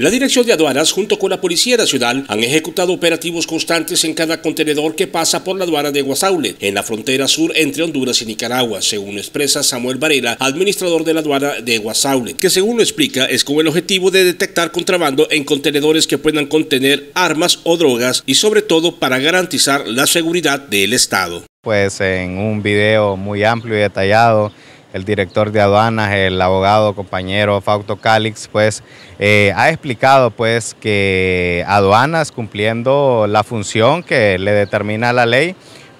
La Dirección de Aduanas junto con la Policía Nacional han ejecutado operativos constantes en cada contenedor que pasa por la aduana de Guasaule, en la frontera sur entre Honduras y Nicaragua, según expresa Samuel Varela, administrador de la aduana de Guasaule, que según lo explica es con el objetivo de detectar contrabando en contenedores que puedan contener armas o drogas y sobre todo para garantizar la seguridad del Estado. Pues en un video muy amplio y detallado el director de aduanas, el abogado compañero Fausto Calix, pues eh, ha explicado pues que aduanas cumpliendo la función que le determina la ley,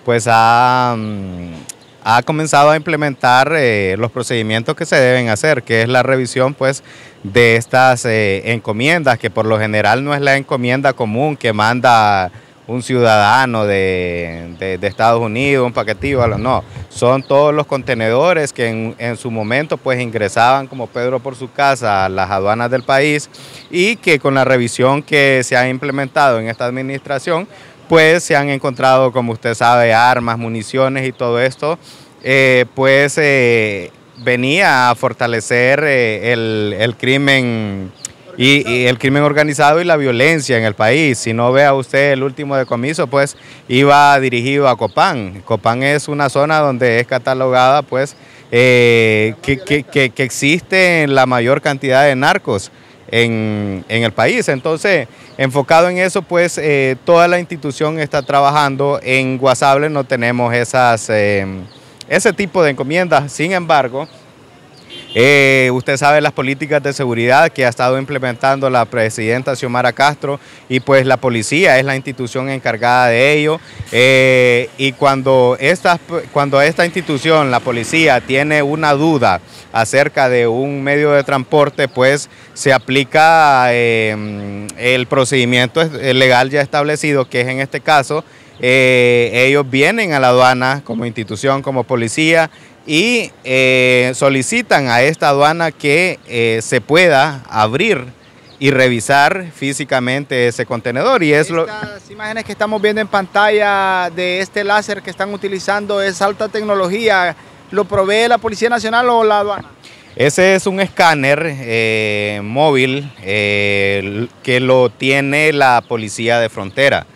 pues ha, mm, comenzado a implementar eh, los procedimientos que se deben hacer, que es la revisión pues de estas eh, encomiendas, que por lo general no es la encomienda común que manda un ciudadano de, Estados Unidos, un paquetillo, no, son todos los contenedores que en, su momento pues ingresaban como Pedro por su casa a las aduanas del país y que con la revisión que se ha implementado en esta administración pues se han encontrado, como usted sabe, armas, municiones y todo esto, eh, pues eh, venía a fortalecer eh, el, el crimen y, el crimen organizado y la violencia en el país. Si no vea usted el último decomiso, pues iba dirigido a Copán. Copán es una zona donde es catalogada, pues, eh, que, que, que, existe la mayor cantidad de narcos. En, en, el país. Entonces, enfocado en eso, pues eh, toda la institución está trabajando. En Guasable no tenemos esas, eh, ese tipo de encomiendas. Sin embargo, eh, usted sabe las políticas de seguridad que ha estado implementando la presidenta Xiomara Castro y pues la policía es la institución encargada de ello. Eh, y cuando esta, cuando esta institución, la policía, tiene una duda acerca de un medio de transporte, pues se aplica eh, el procedimiento legal ya establecido, que es en este caso eh, ellos vienen a la aduana como institución, como policía, y eh, solicitan a esta aduana que eh, se pueda abrir y revisar físicamente ese contenedor. Y es Estas imágenes que estamos viendo en pantalla de este láser que están utilizando es alta tecnología. ¿Lo provee la Policía Nacional o la aduana? Ese es un escáner móvil que lo tiene la Policía de Frontera.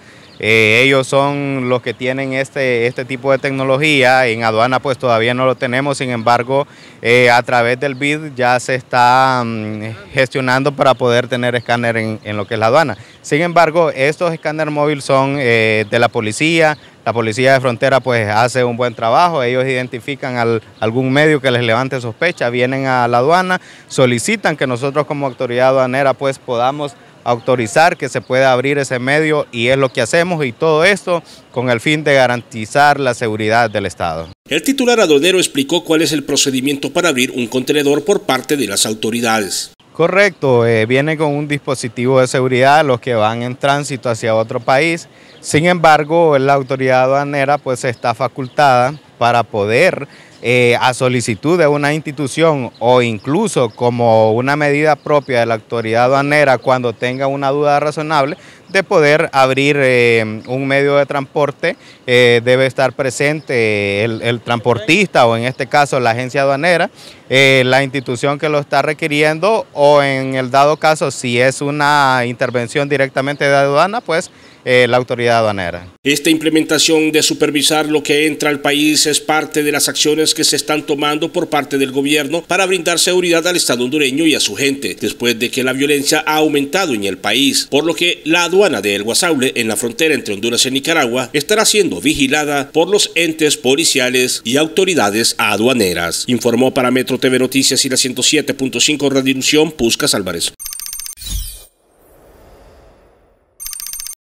Eh, ellos son los que tienen este, este tipo de tecnología, en aduana pues todavía no lo tenemos, sin embargo eh, a través del BID ya se está mm, gestionando para poder tener escáner en, lo que es la aduana. Sin embargo, estos escáner móviles son eh, de la policía, la policía de frontera pues hace un buen trabajo, ellos identifican al, algún medio que les levante sospecha, vienen a la aduana, solicitan que nosotros como autoridad aduanera pues podamos autorizar que se pueda abrir ese medio y es lo que hacemos y todo esto con el fin de garantizar la seguridad del Estado. El titular aduanero explicó cuál es el procedimiento para abrir un contenedor por parte de las autoridades. Correcto, eh, viene con un dispositivo de seguridad los que van en tránsito hacia otro país. Sin embargo, la autoridad aduanera pues está facultada para poder eh, a solicitud de una institución o incluso como una medida propia de la autoridad aduanera cuando tenga una duda razonable de poder abrir eh, un medio de transporte, eh, debe estar presente el, el, transportista o en este caso la agencia aduanera, la institución que lo está requiriendo o en el dado caso si es una intervención directamente de aduana, pues eh, la autoridad aduanera. Esta implementación de supervisar lo que entra al país es parte de las acciones que se están tomando por parte del gobierno para brindar seguridad al Estado hondureño y a su gente, después de que la violencia ha aumentado en el país, por lo que la aduana de El Guasaule, en la frontera entre Honduras y Nicaragua, estará siendo vigilada por los entes policiales y autoridades aduaneras. Informó para Metro TV Noticias y la 107.5 Radiolución Puscas Álvarez.